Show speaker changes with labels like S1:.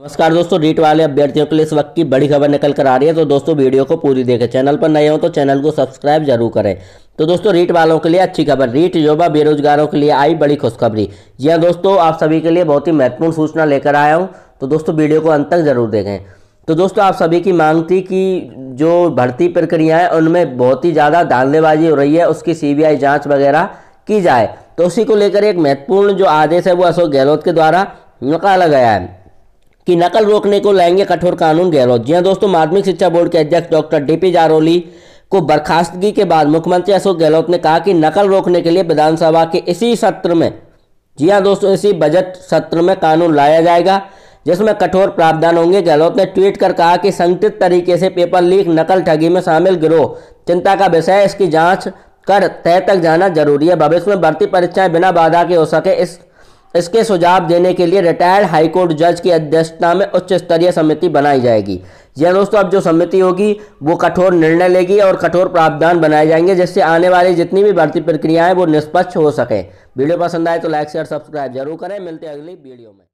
S1: नमस्कार दोस्तों रीट वाले अभ्यर्थियों के लिए इस वक्त की बड़ी खबर निकल कर आ रही है तो दोस्तों वीडियो को पूरी देखें चैनल पर नए हो तो चैनल को सब्सक्राइब जरूर करें तो दोस्तों रीट वालों के लिए अच्छी खबर रीट युवा बेरोजगारों के लिए आई बड़ी खुशखबरी जी हाँ दोस्तों आप सभी के लिए बहुत ही महत्वपूर्ण सूचना लेकर आया हूँ तो दोस्तों वीडियो को अंत तक जरूर देखें तो दोस्तों आप सभी की मांग थी कि जो भर्ती प्रक्रिया है उनमें बहुत ही ज़्यादा धांधलेबाजी हो रही है उसकी आई जाँच वगैरह की जाए तो उसी को लेकर एक महत्वपूर्ण जो आदेश है वो अशोक गहलोत के द्वारा निकाला गया है कि नकल रोकने को लाएंगे कठोर कानून गहलोत जी हाँ दोस्तों माध्यमिक शिक्षा बोर्ड के अध्यक्ष डॉक्टर डी पी जारोली को बर्खास्तगी के बाद मुख्यमंत्री अशोक गहलोत ने कहा कि नकल रोकने के लिए विधानसभा के इसी सत्र में जी हाँ दोस्तों इसी बजट सत्र में कानून लाया जाएगा जिसमें कठोर प्रावधान होंगे गहलोत ने ट्वीट कर कहा कि संगठित तरीके से पेपर लीक नकल ठगी में शामिल गिरोह चिंता का विषय इसकी जांच कर तय तक जाना जरूरी है भविष्य में भर्ती परीक्षाएं बिना बाधा के हो सके इस इसके सुझाव देने के लिए रिटायर्ड हाईकोर्ट जज की अध्यक्षता में उच्च स्तरीय समिति बनाई जाएगी या हाँ दोस्तों अब जो समिति होगी वो कठोर निर्णय लेगी और कठोर प्रावधान बनाए जाएंगे जिससे आने वाली जितनी भी भर्ती प्रक्रियाएं वो निष्पक्ष हो सके वीडियो पसंद आए तो लाइक शेयर सब्सक्राइब जरूर करें मिलते हैं अगली वीडियो में